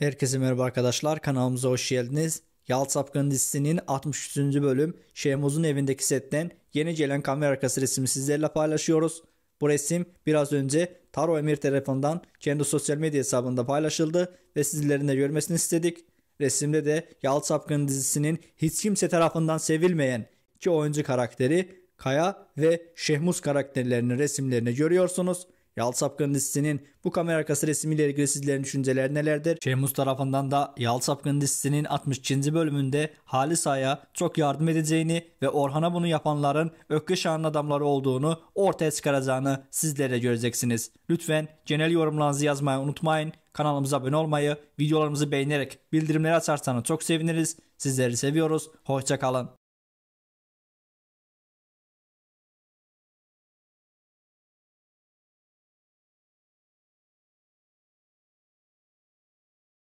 Herkese merhaba arkadaşlar kanalımıza hoş geldiniz. Yalt Sapkın dizisinin 63. bölüm Şehmuz'un evindeki setten yeni gelen kamera arkası resmi sizlerle paylaşıyoruz. Bu resim biraz önce Taro Emir tarafından kendi sosyal medya hesabında paylaşıldı ve sizlerin de görmesini istedik. Resimde de Yalt Sapkın dizisinin hiç kimse tarafından sevilmeyen iki oyuncu karakteri Kaya ve Şehmuz karakterlerinin resimlerini görüyorsunuz. Yalt Sapkın dizisinin bu kamera arkası resmiyle ilgili sizlerin düşünceleri nelerdir? Şemus tarafından da Yalt Sapkın dizisinin 62. bölümünde Halis Aya çok yardım edeceğini ve Orhan'a bunu yapanların Ökkü Şah'ın adamları olduğunu ortaya çıkaracağını sizlere göreceksiniz. Lütfen genel yorumlarınızı yazmayı unutmayın. Kanalımıza abone olmayı, videolarımızı beğenerek bildirimleri açarsanız çok seviniriz. Sizleri seviyoruz. Hoşçakalın.